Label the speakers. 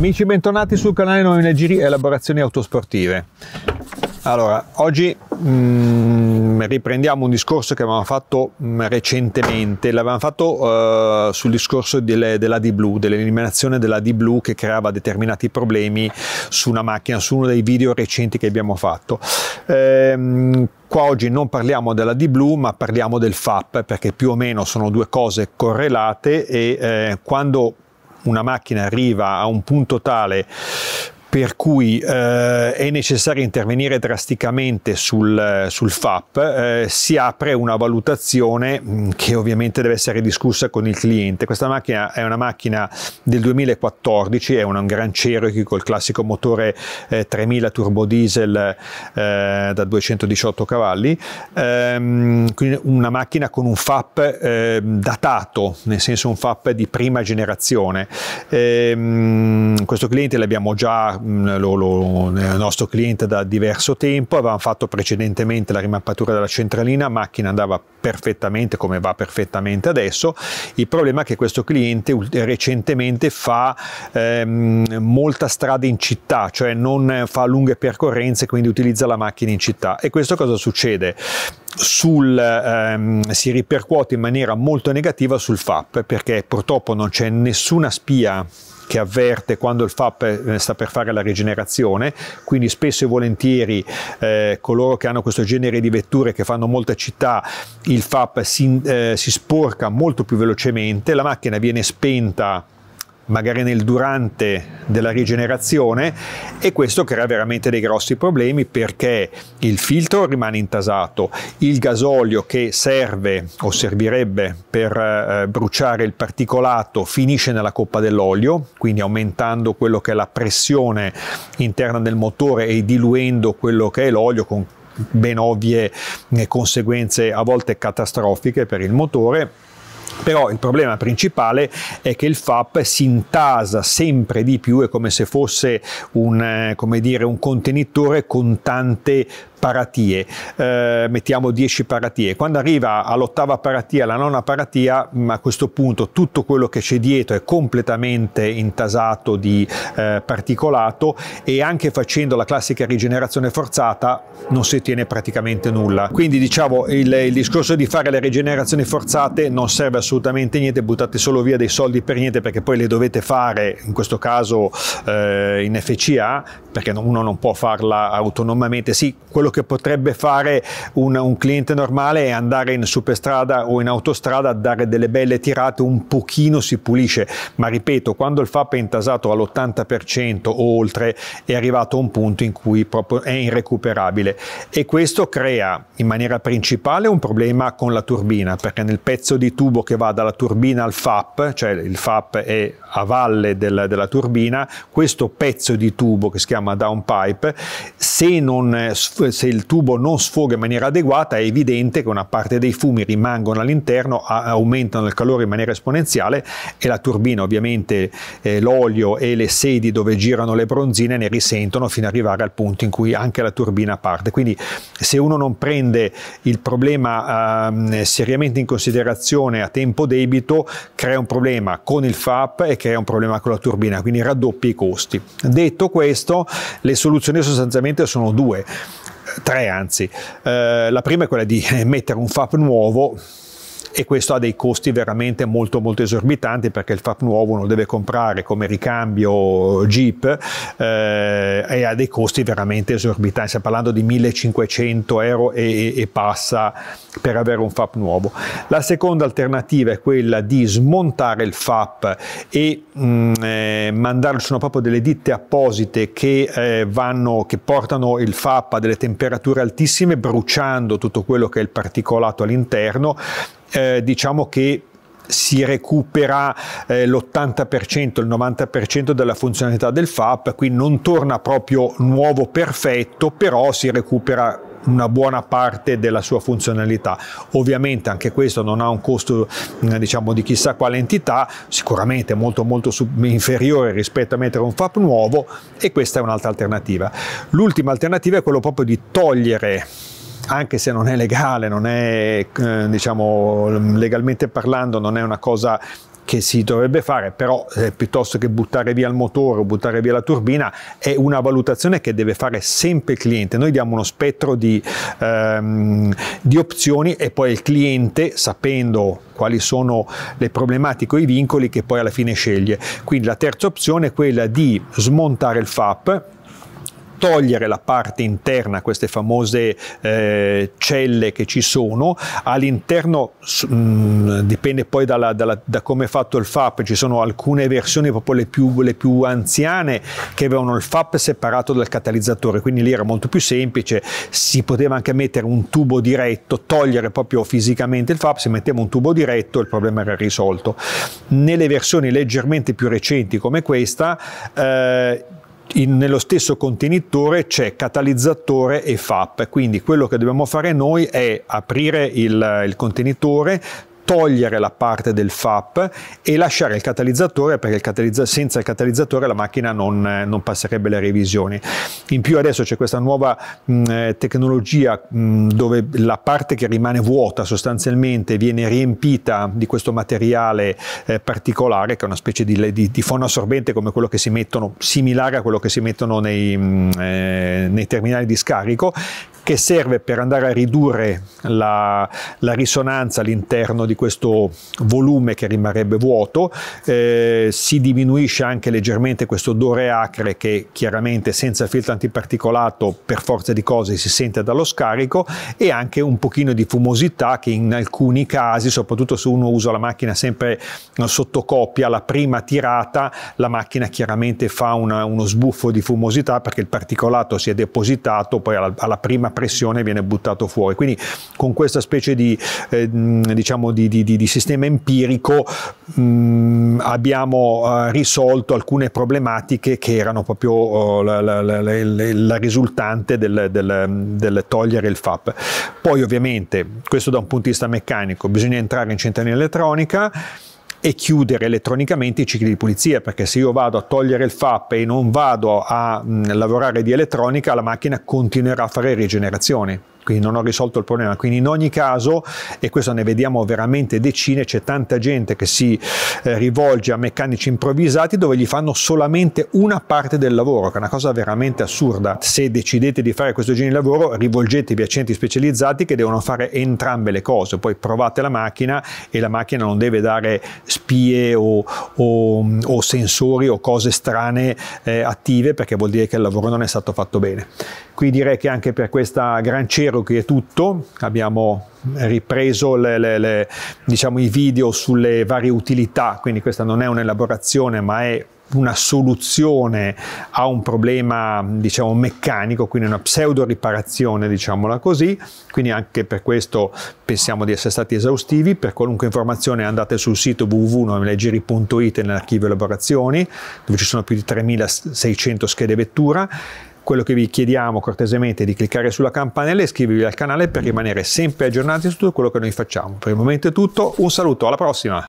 Speaker 1: Amici bentornati sul canale Noi Energy Elaborazioni Autosportive. Allora, oggi mh, mm, riprendiamo un discorso che avevamo fatto mh, mm, recentemente, l'avevamo fatto uh, sul discorso delle, della D-Blue, dell'eliminazione della D-Blue che creava determinati problemi su una macchina, su uno dei video recenti che abbiamo fatto. Ehm, Qua oggi non parliamo della D-Blue ma parliamo del FAP perché più o meno sono due cose correlate e eh, quando una macchina arriva a un punto tale per cui eh, è necessario intervenire drasticamente sul, sul FAP, eh, si apre una valutazione mm, che ovviamente deve essere discussa con il cliente. Questa macchina è una macchina del 2014, è un, un Gran Cherokee col classico motore eh, 3000 turbo diesel eh, da 218 cavalli, ehm, una macchina con un FAP ehm, datato, nel senso un FAP di prima generazione. Ehm, questo cliente l'abbiamo già Mm, lo, lo, è eh, nostro cliente da diverso tempo, avevamo fatto precedentemente la rimappatura della centralina, macchina andava perfettamente come va perfettamente adesso. Il problema è che questo cliente recentemente fa ehm, molta strada in città, cioè non fa lunghe percorrenze, quindi utilizza la macchina in città. E questo cosa succede? Sul, ehm, si ripercuote in maniera molto negativa sul FAP perché purtroppo non c'è nessuna spia che avverte quando il FAP eh, sta per fare la rigenerazione, quindi spesso e volentieri eh, coloro che hanno questo genere di vetture che fanno molta città il FAP si, eh, si sporca molto più velocemente, la macchina viene spenta magari nel durante della rigenerazione e questo crea veramente dei grossi problemi perché il filtro rimane intasato, il gasolio che serve o servirebbe per eh, bruciare il particolato finisce nella coppa dell'olio, quindi aumentando quello che è la pressione interna del motore e diluendo quello che è l'olio con ben ovvie eh, conseguenze a volte catastrofiche per il motore però il problema principale è che il FAP si intasa sempre di più, è come se fosse un, eh, come dire, un contenitore con tante paratie, eh, mettiamo 10 paratie, quando arriva all'ottava paratia, alla nona paratia, mm, a questo punto tutto quello che c'è dietro è completamente intasato di eh, particolato e anche facendo la classica rigenerazione forzata non si ottiene praticamente nulla. Quindi diciamo il, il discorso di fare le rigenerazioni forzate non serve assolutamente niente, buttate solo via dei soldi per niente perché poi le dovete fare, in questo caso eh, in FCA, perché uno non può farla autonomamente. Sì, quello quello che potrebbe fare un, un cliente normale è andare in superstrada o in autostrada a dare delle belle tirate, un pochino si pulisce, ma ripeto, quando il FAP è intasato all'80% o oltre è arrivato a un punto in cui proprio è irrecuperabile e questo crea in maniera principale un problema con la turbina, perché nel pezzo di tubo che va dalla turbina al FAP, cioè il FAP è a valle del, della turbina, questo pezzo di tubo che si chiama downpipe, se non, eh, se il tubo non sfoga in maniera adeguata è evidente che una parte dei fumi rimangono all'interno, aumentano il calore in maniera esponenziale e la turbina ovviamente eh, l'olio e le sedi dove girano le bronzine ne risentono fino ad arrivare al punto in cui anche la turbina parte. Quindi se uno non prende il problema ehm, seriamente in considerazione a tempo debito crea un problema con il FAP e crea un problema con la turbina, quindi raddoppia i costi. Detto questo, le soluzioni sostanzialmente sono due tre anzi. Eh, la prima è quella di mettere un FAP nuovo e questo ha dei costi veramente molto molto esorbitanti perché il FAP nuovo non deve comprare come ricambio Jeep eh, e ha dei costi veramente esorbitanti, stiamo parlando di 1500 euro e, e passa per avere un FAP nuovo. La seconda alternativa è quella di smontare il FAP e mh, mm, eh, mandarlo, sono proprio delle ditte apposite che, eh, vanno, che portano il FAP a delle temperature altissime bruciando tutto quello che è il particolato all'interno eh, diciamo che si recupera eh, l'80%, il 90% della funzionalità del FAP, quindi non torna proprio nuovo perfetto, però si recupera una buona parte della sua funzionalità. Ovviamente anche questo non ha un costo diciamo di chissà quale entità, sicuramente molto molto inferiore rispetto a mettere un FAP nuovo e questa è un'altra alternativa. L'ultima alternativa è quello proprio di togliere anche se non è legale, non è eh, diciamo legalmente parlando, non è una cosa che si dovrebbe fare, però eh, piuttosto che buttare via il motore o buttare via la turbina è una valutazione che deve fare sempre il cliente. Noi diamo uno spettro di, ehm, di opzioni e poi il cliente, sapendo quali sono le problematiche o i vincoli, che poi alla fine sceglie. Quindi la terza opzione è quella di smontare il FAP togliere la parte interna, queste famose eh, celle che ci sono, all'interno mh, mm, dipende poi dalla, dalla, da come è fatto il FAP, ci sono alcune versioni proprio le più, le più anziane che avevano il FAP separato dal catalizzatore, quindi lì era molto più semplice, si poteva anche mettere un tubo diretto, togliere proprio fisicamente il FAP, se metteva un tubo diretto il problema era risolto. Nelle versioni leggermente più recenti come questa, eh, in, nello stesso contenitore c'è catalizzatore e FAP, quindi quello che dobbiamo fare noi è aprire il, il contenitore, togliere la parte del FAP e lasciare il catalizzatore perché il catalizza senza il catalizzatore la macchina non, non, passerebbe le revisioni. In più adesso c'è questa nuova mh, tecnologia mh, dove la parte che rimane vuota sostanzialmente viene riempita di questo materiale eh, particolare che è una specie di, di, di, fono assorbente come quello che si mettono, similare a quello che si mettono nei, mh, eh, nei terminali di scarico che serve per andare a ridurre la, la risonanza all'interno di questo volume che rimarrebbe vuoto, eh, si diminuisce anche leggermente questo odore acre che chiaramente senza filtro antiparticolato per forza di cose si sente dallo scarico e anche un pochino di fumosità che in alcuni casi, soprattutto se uno usa la macchina sempre eh, sotto coppia, la prima tirata la macchina chiaramente fa una, uno sbuffo di fumosità perché il particolato si è depositato, poi alla, alla prima pressione viene buttato fuori. Quindi con questa specie di, eh, diciamo di, di, di sistema empirico mh, abbiamo eh, risolto alcune problematiche che erano proprio oh, la, la, la, la, risultante del, del, del, togliere il FAP. Poi ovviamente, questo da un punto di vista meccanico, bisogna entrare in centralina elettronica, e chiudere elettronicamente i cicli di pulizia, perché se io vado a togliere il FAP e non vado a mh, lavorare di elettronica, la macchina continuerà a fare rigenerazione quindi non ho risolto il problema. Quindi in ogni caso, e questo ne vediamo veramente decine, c'è tanta gente che si eh, rivolge a meccanici improvvisati dove gli fanno solamente una parte del lavoro, che è una cosa veramente assurda. Se decidete di fare questo genere di lavoro, rivolgetevi a centri specializzati che devono fare entrambe le cose, poi provate la macchina e la macchina non deve dare spie o, o, o sensori o cose strane eh, attive perché vuol dire che il lavoro non è stato fatto bene. Qui direi che anche per questa gran cerca vero che è tutto, abbiamo ripreso le, le, le, diciamo, i video sulle varie utilità, quindi questa non è un'elaborazione ma è una soluzione a un problema diciamo meccanico, quindi una pseudo riparazione, diciamola così, quindi anche per questo pensiamo di essere stati esaustivi, per qualunque informazione andate sul sito www.noemleggeri.it nell'archivio elaborazioni, dove ci sono più di 3600 schede vettura quello che vi chiediamo cortesemente è di cliccare sulla campanella e iscrivervi al canale per rimanere sempre aggiornati su tutto quello che noi facciamo. Per il momento è tutto, un saluto, alla prossima!